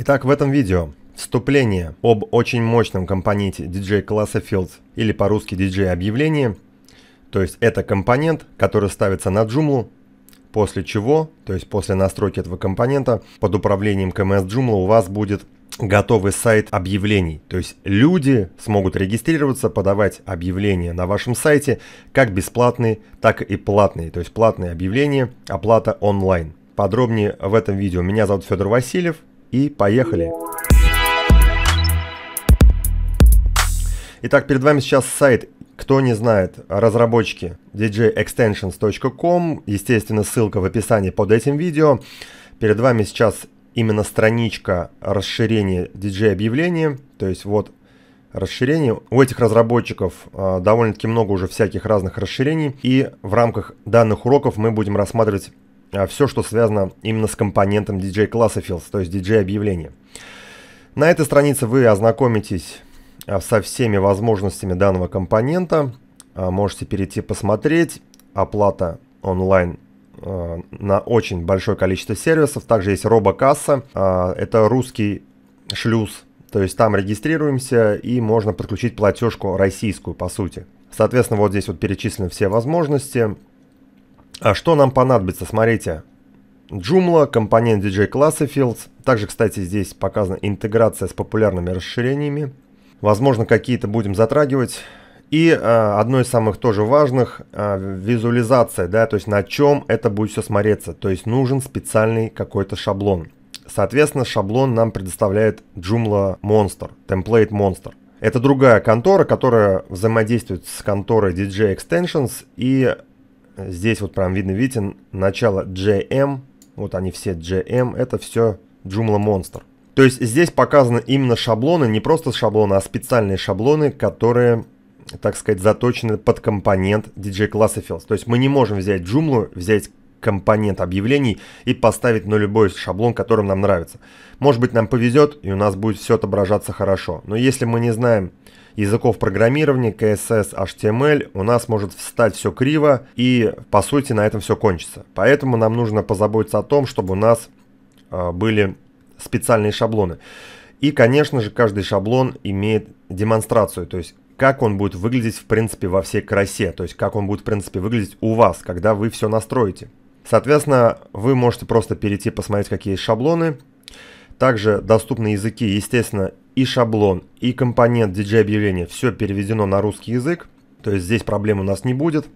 Итак, в этом видео вступление об очень мощном компоненте DJ класса Fields или по-русски DJ объявление. То есть это компонент, который ставится на Joomla, после чего, то есть после настройки этого компонента, под управлением КМС Joomla у вас будет готовый сайт объявлений. То есть люди смогут регистрироваться, подавать объявления на вашем сайте, как бесплатные, так и платные. То есть платные объявления, оплата онлайн. Подробнее в этом видео. Меня зовут Федор Васильев и поехали! Итак, перед вами сейчас сайт кто не знает, разработчики djextensions.com, естественно, ссылка в описании под этим видео. Перед вами сейчас именно страничка расширения DJ-объявлений, то есть вот расширение. У этих разработчиков а, довольно-таки много уже всяких разных расширений, и в рамках данных уроков мы будем рассматривать а, все, что связано именно с компонентом DJ-класса то есть DJ-объявления. На этой странице вы ознакомитесь а, со всеми возможностями данного компонента. А, можете перейти посмотреть. Оплата онлайн на очень большое количество сервисов. Также есть робокасса. Это русский шлюз. То есть там регистрируемся и можно подключить платежку российскую, по сути. Соответственно, вот здесь вот перечислены все возможности. А что нам понадобится, смотрите. Joomla, компонент DJ класса Fields. Также, кстати, здесь показана интеграция с популярными расширениями. Возможно, какие-то будем затрагивать. И э, одно из самых тоже важных э, визуализация, да, то есть на чем это будет все смотреться. То есть нужен специальный какой-то шаблон. Соответственно, шаблон нам предоставляет Joomla Monster, Template Monster. Это другая контора, которая взаимодействует с конторой DJ Extensions и здесь вот прям видно, видите, начало JM, вот они все JM, это все Joomla Monster. То есть здесь показаны именно шаблоны, не просто шаблоны, а специальные шаблоны, которые, так сказать, заточены под компонент DJ Classifils. То есть мы не можем взять Joomla, взять компонент объявлений и поставить на любой шаблон, которым нам нравится. Может быть нам повезет и у нас будет все отображаться хорошо. Но если мы не знаем языков программирования, CSS, HTML, у нас может встать все криво и по сути на этом все кончится. Поэтому нам нужно позаботиться о том, чтобы у нас а, были специальные шаблоны. И, конечно же, каждый шаблон имеет демонстрацию, то есть как он будет выглядеть, в принципе, во всей красе, то есть как он будет, в принципе, выглядеть у вас, когда вы все настроите. Соответственно, вы можете просто перейти посмотреть, какие есть шаблоны. Также доступны языки, естественно, и шаблон, и компонент DJ-объявления. Все переведено на русский язык, то есть здесь проблем у нас не будет.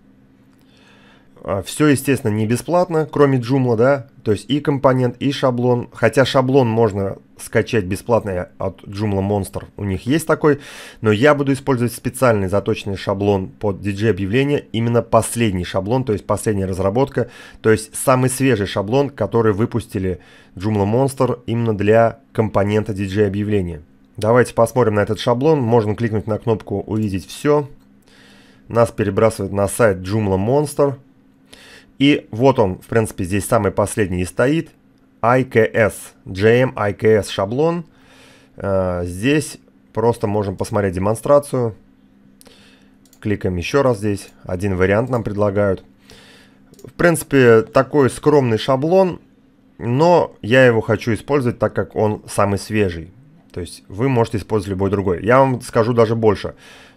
А, все, естественно, не бесплатно, кроме Joomla, да, то есть и компонент, и шаблон. Хотя шаблон можно скачать бесплатно от Joomla Monster, у них есть такой, но я буду использовать специальный заточенный шаблон под DJ-объявление, именно последний шаблон, то есть последняя разработка, то есть самый свежий шаблон, который выпустили Joomla Monster именно для компонента DJ-объявления. Давайте посмотрим на этот шаблон, можно кликнуть на кнопку «Увидеть все», нас перебрасывает на сайт Joomla Monster – и вот он, в принципе, здесь самый последний и стоит. IKS, JM IKS шаблон. Э, здесь просто можем посмотреть демонстрацию. Кликаем еще раз здесь. Один вариант нам предлагают. В принципе, такой скромный шаблон, но я его хочу использовать, так как он самый свежий. То есть вы можете использовать любой другой. Я вам скажу даже больше.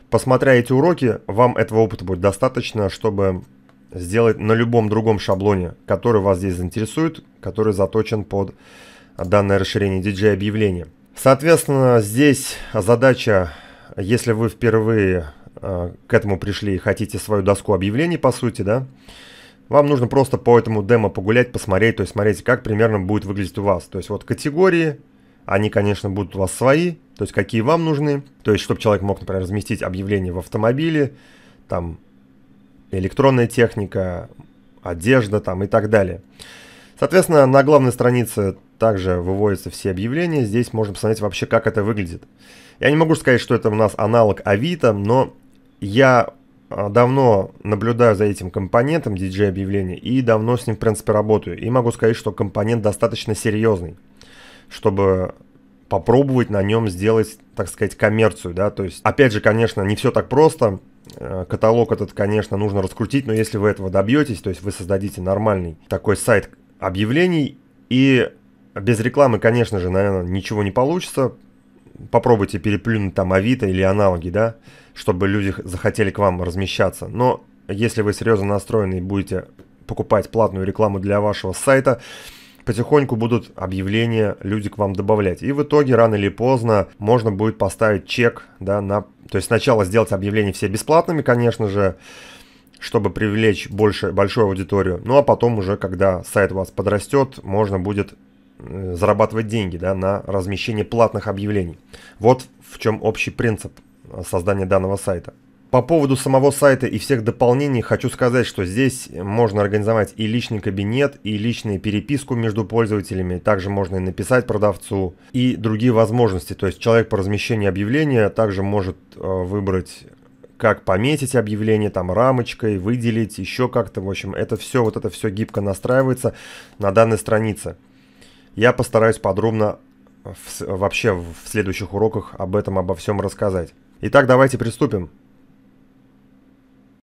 Посмотря эти уроки, вам этого опыта будет достаточно, чтобы сделать на любом другом шаблоне, который вас здесь заинтересует, который заточен под данное расширение DJI объявления. Соответственно, здесь задача, если вы впервые э, к этому пришли и хотите свою доску объявлений, по сути, да, вам нужно просто по этому демо погулять, посмотреть, то есть смотрите, как примерно будет выглядеть у вас. То есть вот категории, они, конечно, будут у вас свои, то есть какие вам нужны. То есть, чтобы человек мог, например, разместить объявление в автомобиле, там электронная техника, одежда там и так далее. Соответственно, на главной странице также выводятся все объявления. Здесь можно посмотреть вообще, как это выглядит. Я не могу сказать, что это у нас аналог Авито, но я а, давно наблюдаю за этим компонентом DJ объявления и давно с ним, в принципе, работаю. И могу сказать, что компонент достаточно серьезный, чтобы попробовать на нем сделать, так сказать, коммерцию, да, то есть, опять же, конечно, не все так просто, Э, каталог этот, конечно, нужно раскрутить, но если вы этого добьетесь, то есть вы создадите нормальный такой сайт объявлений и без рекламы, конечно же, наверное, ничего не получится. Попробуйте переплюнуть там Авито или аналоги, да, чтобы люди захотели к вам размещаться. Но если вы серьезно настроены и будете покупать платную рекламу для вашего сайта, потихоньку будут объявления, люди к вам добавлять. И в итоге, рано или поздно, можно будет поставить чек, да, на... То есть сначала сделать объявления все бесплатными, конечно же, чтобы привлечь больше, большую аудиторию. Ну а потом уже, когда сайт у вас подрастет, можно будет э, зарабатывать деньги да, на размещение платных объявлений. Вот в чем общий принцип э, создания данного сайта. По поводу самого сайта и всех дополнений хочу сказать, что здесь можно организовать и личный кабинет, и личную переписку между пользователями, также можно и написать продавцу, и другие возможности. То есть человек по размещению объявления также может э, выбрать как пометить объявление там рамочкой, выделить, еще как-то. В общем, это все, вот это все гибко настраивается на данной странице. Я постараюсь подробно в, вообще в следующих уроках об этом, обо всем рассказать. Итак, давайте приступим.